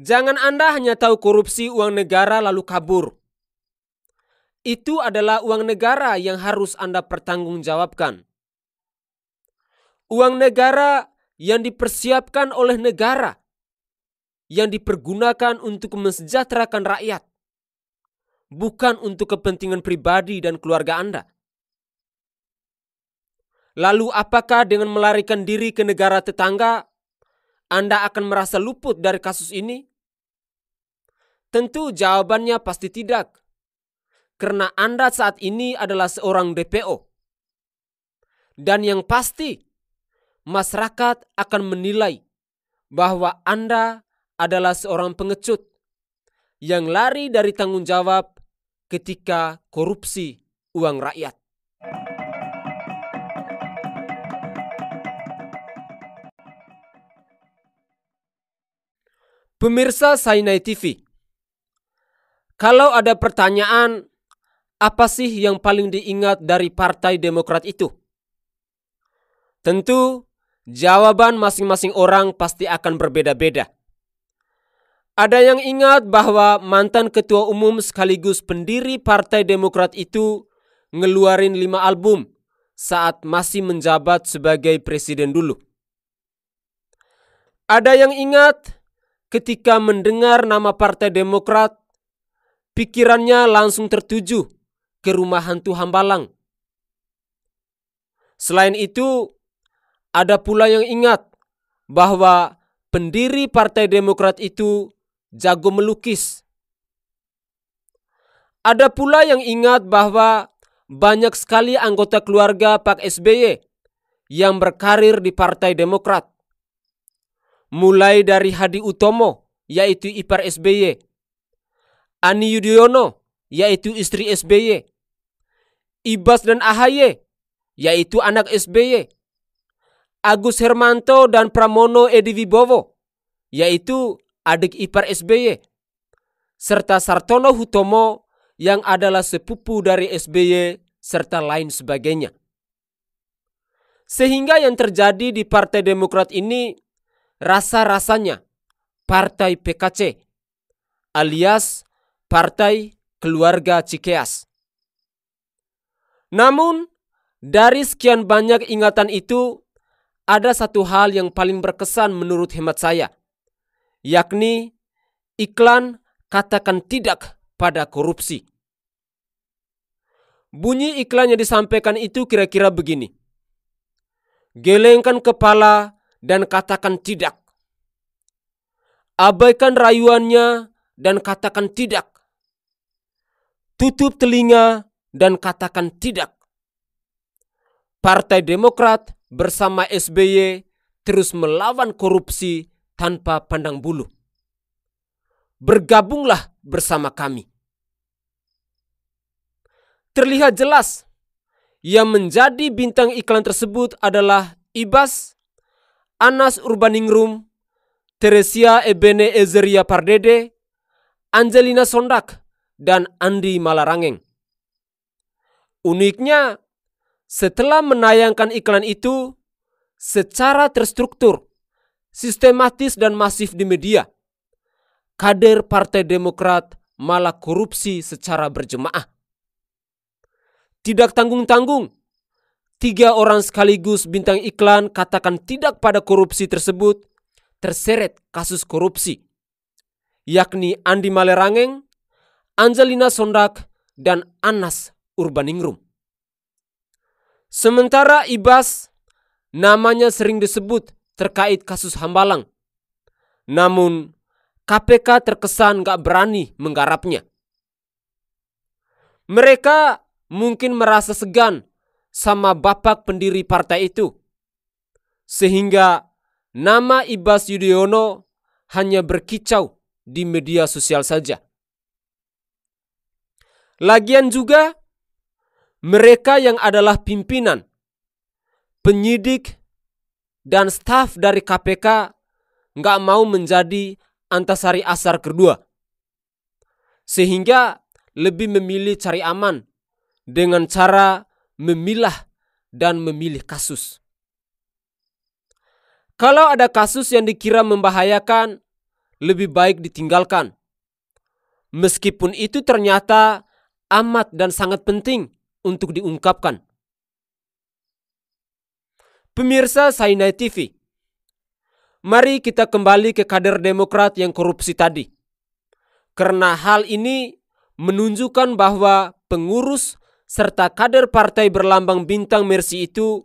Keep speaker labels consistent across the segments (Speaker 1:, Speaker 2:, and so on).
Speaker 1: Jangan Anda hanya tahu korupsi uang negara lalu kabur. Itu adalah uang negara yang harus Anda pertanggungjawabkan. Uang negara yang dipersiapkan oleh negara yang dipergunakan untuk mensejahterakan rakyat, bukan untuk kepentingan pribadi dan keluarga Anda. Lalu, apakah dengan melarikan diri ke negara tetangga anda akan merasa luput dari kasus ini? Tentu jawabannya pasti tidak. Karena Anda saat ini adalah seorang DPO. Dan yang pasti, masyarakat akan menilai bahwa Anda adalah seorang pengecut yang lari dari tanggung jawab ketika korupsi uang rakyat. Pemirsa Sainai TV, kalau ada pertanyaan, apa sih yang paling diingat dari Partai Demokrat itu? Tentu, jawaban masing-masing orang pasti akan berbeda-beda. Ada yang ingat bahwa mantan ketua umum sekaligus pendiri Partai Demokrat itu ngeluarin lima album saat masih menjabat sebagai presiden dulu. Ada yang ingat ketika mendengar nama Partai Demokrat, pikirannya langsung tertuju ke rumah hantu Hambalang. Selain itu, ada pula yang ingat bahwa pendiri Partai Demokrat itu jago melukis. Ada pula yang ingat bahwa banyak sekali anggota keluarga Pak SBY yang berkarir di Partai Demokrat mulai dari Hadi Utomo, yaitu ipar SBY, Ani Yudhoyono, yaitu istri SBY, Ibas dan Ahaye, yaitu anak SBY, Agus Hermanto dan Pramono Edi Wibowo, yaitu adik ipar SBY, serta Sartono Hutomo yang adalah sepupu dari SBY serta lain sebagainya. Sehingga yang terjadi di Partai Demokrat ini rasa-rasanya Partai PKC alias Partai Keluarga Cikeas. Namun, dari sekian banyak ingatan itu, ada satu hal yang paling berkesan menurut hemat saya, yakni iklan katakan tidak pada korupsi. Bunyi iklan yang disampaikan itu kira-kira begini. Gelengkan kepala dan katakan tidak. Abaikan rayuannya dan katakan tidak. Tutup telinga dan katakan tidak. Partai Demokrat bersama SBY terus melawan korupsi tanpa pandang bulu. Bergabunglah bersama kami. Terlihat jelas yang menjadi bintang iklan tersebut adalah Ibas Anas Urbaningrum, Teresia Ebene Ezeria Pardede, Angelina Sondak, dan Andi Malarangeng. Uniknya, setelah menayangkan iklan itu secara terstruktur, sistematis dan masif di media, kader Partai Demokrat malah korupsi secara berjemaah. Tidak tanggung-tanggung, tiga orang sekaligus bintang iklan katakan tidak pada korupsi tersebut terseret kasus korupsi, yakni Andi Malerangeng, Angelina Sondak, dan Anas Urbaningrum. Sementara Ibas, namanya sering disebut terkait kasus Hambalang. Namun, KPK terkesan gak berani menggarapnya. Mereka mungkin merasa segan sama bapak pendiri partai itu. Sehingga nama Ibas Yudhoyono hanya berkicau di media sosial saja. Lagian juga mereka yang adalah pimpinan, penyidik, dan staf dari KPK nggak mau menjadi antasari asar kedua. Sehingga lebih memilih cari aman dengan cara memilah dan memilih kasus. Kalau ada kasus yang dikira membahayakan, lebih baik ditinggalkan. Meskipun itu ternyata amat dan sangat penting untuk diungkapkan. Pemirsa Sainai TV, mari kita kembali ke kader demokrat yang korupsi tadi. Karena hal ini menunjukkan bahwa pengurus serta kader partai berlambang bintang Mercy itu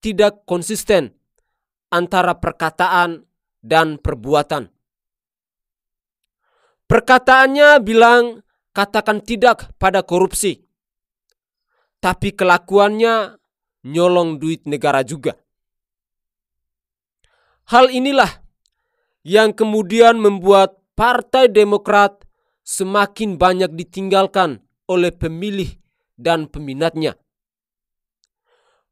Speaker 1: tidak konsisten antara perkataan dan perbuatan. Perkataannya bilang katakan tidak pada korupsi. Tapi kelakuannya nyolong duit negara juga. Hal inilah yang kemudian membuat Partai Demokrat semakin banyak ditinggalkan oleh pemilih dan peminatnya.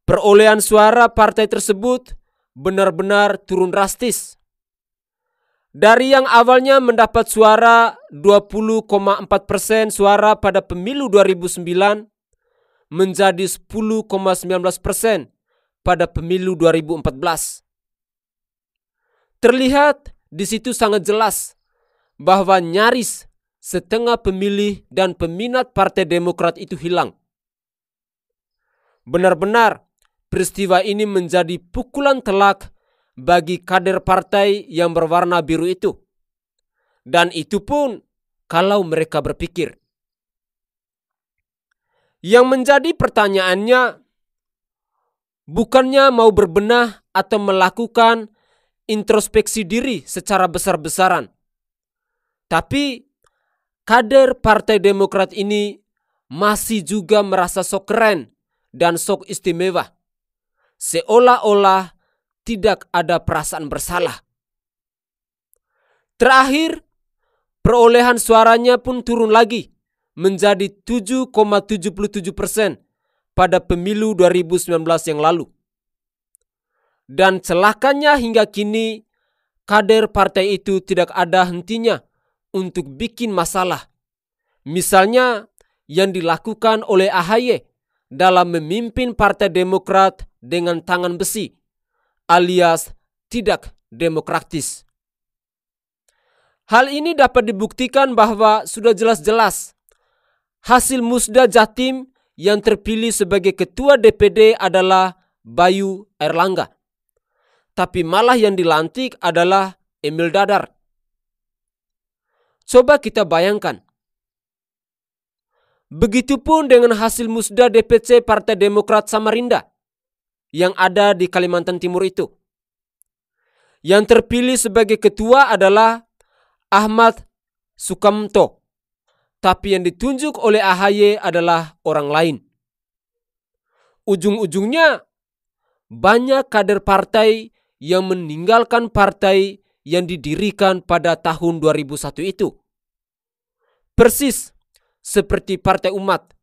Speaker 1: Perolehan suara partai tersebut benar-benar turun drastis. Dari yang awalnya mendapat suara 20,4 persen suara pada pemilu 2009 menjadi 10,19 persen pada pemilu 2014. Terlihat di situ sangat jelas bahwa nyaris setengah pemilih dan peminat Partai Demokrat itu hilang. Benar-benar peristiwa ini menjadi pukulan telak bagi kader partai yang berwarna biru itu. Dan itu pun kalau mereka berpikir. Yang menjadi pertanyaannya, bukannya mau berbenah atau melakukan introspeksi diri secara besar-besaran. Tapi kader Partai Demokrat ini masih juga merasa sok keren dan sok istimewa. Seolah-olah tidak ada perasaan bersalah. Terakhir, perolehan suaranya pun turun lagi menjadi 7,77 persen pada pemilu 2019 yang lalu. Dan celakanya hingga kini, kader partai itu tidak ada hentinya untuk bikin masalah. Misalnya yang dilakukan oleh AHY dalam memimpin Partai Demokrat dengan tangan besi alias tidak demokratis. Hal ini dapat dibuktikan bahwa sudah jelas-jelas hasil musda Jatim yang terpilih sebagai ketua DPD adalah Bayu Erlangga. Tapi malah yang dilantik adalah Emil Dadar. Coba kita bayangkan. Begitupun dengan hasil musda DPC Partai Demokrat Samarinda yang ada di Kalimantan Timur itu. Yang terpilih sebagai ketua adalah Ahmad Sukamto. Tapi yang ditunjuk oleh AHY adalah orang lain. Ujung-ujungnya banyak kader partai yang meninggalkan partai yang didirikan pada tahun 2001 itu. Persis seperti partai umat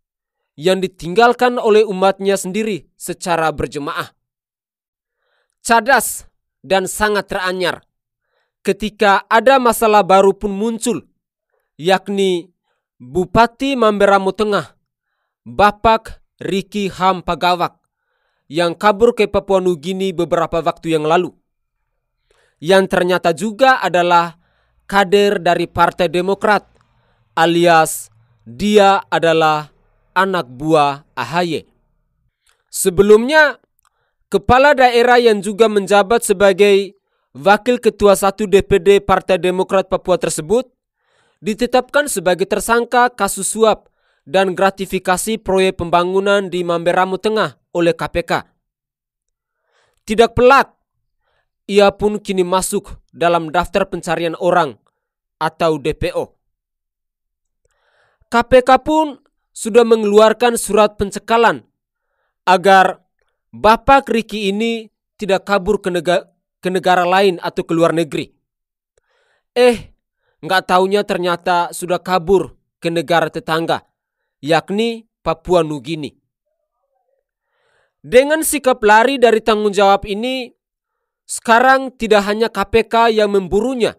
Speaker 1: yang ditinggalkan oleh umatnya sendiri secara berjemaah. Cadas dan sangat teranyar ketika ada masalah baru pun muncul, yakni Bupati Mamberamu Tengah, Bapak Riki Ham Pagawak, yang kabur ke Papua Nugini beberapa waktu yang lalu yang ternyata juga adalah kader dari Partai Demokrat alias dia adalah anak buah AHY. Sebelumnya, kepala daerah yang juga menjabat sebagai wakil ketua satu DPD Partai Demokrat Papua tersebut ditetapkan sebagai tersangka kasus suap dan gratifikasi proyek pembangunan di Mamberamu Tengah oleh KPK. Tidak pelak ia pun kini masuk dalam daftar pencarian orang atau DPO. KPK pun sudah mengeluarkan surat pencekalan agar Bapak Riki ini tidak kabur ke, negara, ke negara lain atau ke luar negeri. Eh, nggak taunya ternyata sudah kabur ke negara tetangga, yakni Papua Nugini. Dengan sikap lari dari tanggung jawab ini, sekarang tidak hanya KPK yang memburunya,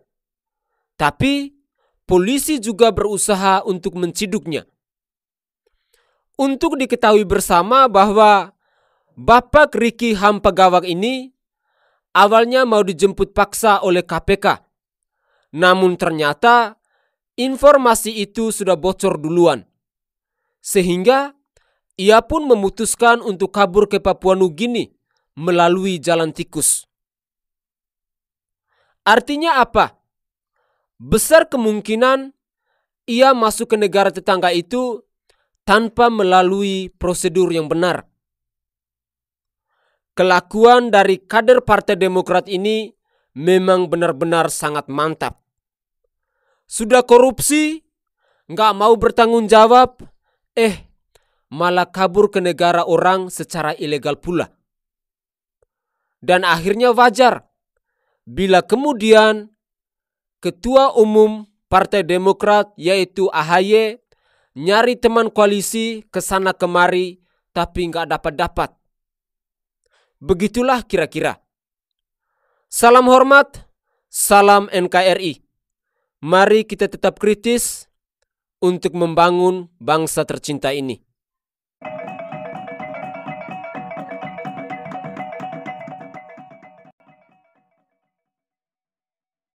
Speaker 1: tapi polisi juga berusaha untuk menciduknya. Untuk diketahui bersama bahwa Bapak Riki Hampagawak ini awalnya mau dijemput paksa oleh KPK. Namun ternyata informasi itu sudah bocor duluan. Sehingga ia pun memutuskan untuk kabur ke Papua Nugini melalui jalan tikus. Artinya apa? Besar kemungkinan ia masuk ke negara tetangga itu tanpa melalui prosedur yang benar. Kelakuan dari kader Partai Demokrat ini memang benar-benar sangat mantap. Sudah korupsi, nggak mau bertanggung jawab, eh malah kabur ke negara orang secara ilegal pula. Dan akhirnya wajar bila kemudian Ketua Umum Partai Demokrat yaitu AHY nyari teman koalisi ke sana kemari tapi nggak dapat-dapat. Begitulah kira-kira. Salam hormat, salam NKRI. Mari kita tetap kritis untuk membangun bangsa tercinta ini.